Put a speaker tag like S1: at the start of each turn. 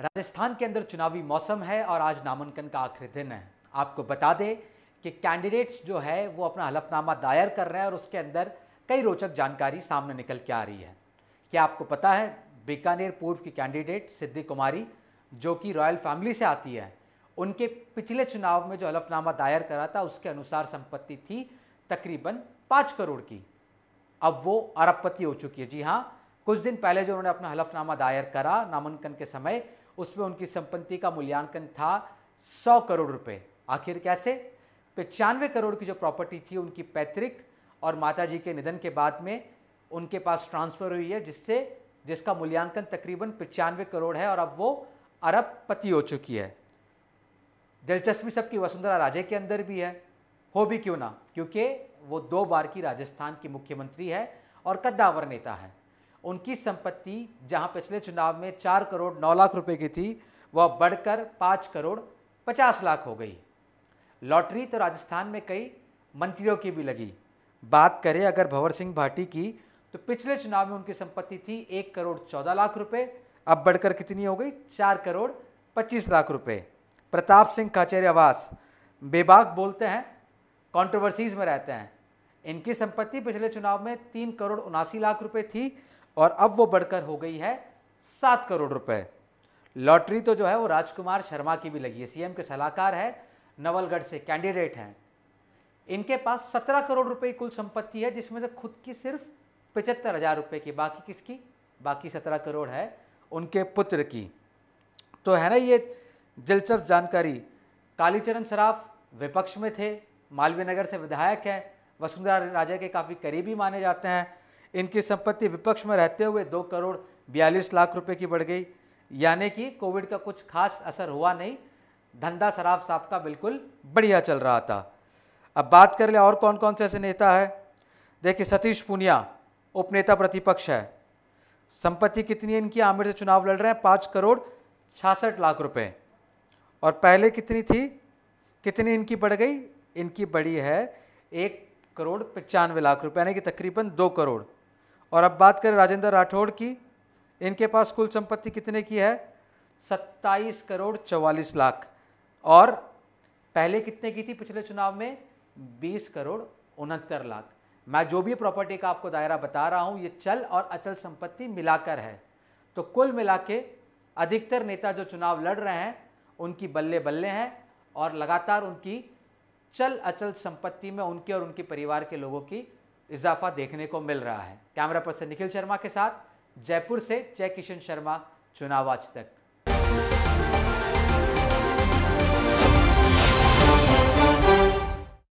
S1: राजस्थान के अंदर चुनावी मौसम है और आज नामांकन का आखिरी दिन है आपको बता दें कि कैंडिडेट्स जो है वो अपना हलफनामा दायर कर रहे हैं और उसके अंदर कई रोचक जानकारी सामने निकल के आ रही है क्या आपको पता है बीकानेर पूर्व की कैंडिडेट सिद्धि कुमारी जो कि रॉयल फैमिली से आती है उनके पिछले चुनाव में जो हलफनामा दायर करा था उसके अनुसार संपत्ति थी तकरीबन पाँच करोड़ की अब वो अरबपति हो चुकी है जी हाँ कुछ दिन पहले जो उन्होंने अपना हलफनामा दायर करा नामांकन के समय उसमें उनकी संपत्ति का मूल्यांकन था सौ करोड़ रुपए आखिर कैसे पचानवे करोड़ की जो प्रॉपर्टी थी उनकी पैतृक और माता जी के निधन के बाद में उनके पास ट्रांसफ़र हुई है जिससे जिसका मूल्यांकन तकरीबन पचानवे करोड़ है और अब वो अरब पति हो चुकी है दिलचस्पी सबकी वसुंधरा राजे के अंदर भी है हो भी क्यों ना क्योंकि वो दो बार की राजस्थान की मुख्यमंत्री है और कद्दावर नेता है उनकी संपत्ति जहां पिछले चुनाव में चार करोड़ नौ लाख रुपए की थी वह बढ़कर पाँच करोड़ पचास लाख हो गई लॉटरी तो राजस्थान में कई मंत्रियों की भी लगी बात करें अगर भंवर सिंह भाटी की तो पिछले चुनाव में उनकी संपत्ति थी एक करोड़ चौदह लाख रुपए अब बढ़कर कितनी हो गई चार करोड़ पच्चीस लाख रुपए प्रताप सिंह काचेरियावास बेबाक बोलते हैं कंट्रोवर्सीज में रहते हैं इनकी संपत्ति पिछले चुनाव में तीन करोड़ उनासी लाख रुपए थी और अब वो बढ़कर हो गई है सात करोड़ रुपए लॉटरी तो जो है वो राजकुमार शर्मा की भी लगी है सीएम के सलाहकार है नवलगढ़ से कैंडिडेट हैं इनके पास सत्रह करोड़ रुपए की कुल संपत्ति है जिसमें से खुद की सिर्फ पचहत्तर हज़ार रुपये की बाकी किसकी बाकी सत्रह करोड़ है उनके पुत्र की तो है ना ये दिलचस्प जानकारी कालीचरण सराफ विपक्ष में थे मालवीय नगर से विधायक हैं वसुंधरा राजे के काफ़ी करीबी माने जाते हैं इनकी संपत्ति विपक्ष में रहते हुए दो करोड़ बयालीस लाख रुपए की बढ़ गई यानी कि कोविड का कुछ खास असर हुआ नहीं धंधा शराब साफ का बिल्कुल बढ़िया चल रहा था अब बात कर ले और कौन कौन से ऐसे नेता है देखिए सतीश पूनिया उपनेता प्रतिपक्ष है संपत्ति कितनी है इनकी आमिर से चुनाव लड़ रहे हैं पाँच करोड़ छियासठ लाख रुपए और पहले कितनी थी कितनी इनकी बढ़ गई इनकी बढ़ी है एक करोड़ पचानवे लाख रुपए यानी कि तकरीबन दो करोड़ और अब बात करें राजेंद्र राठौड़ की इनके पास कुल संपत्ति कितने की है सत्ताईस करोड़ चवालीस लाख और पहले कितने की थी पिछले चुनाव में बीस करोड़ उनहत्तर लाख मैं जो भी प्रॉपर्टी का आपको दायरा बता रहा हूँ ये चल और अचल संपत्ति मिलाकर है तो कुल मिला के अधिकतर नेता जो चुनाव लड़ रहे हैं उनकी बल्ले बल्ले हैं और लगातार उनकी चल अचल संपत्ति में उनके और उनके परिवार के लोगों की इजाफा देखने को मिल रहा है कैमरा पर्सन निखिल शर्मा के साथ जयपुर से जय किशन शर्मा चुनाव आज तक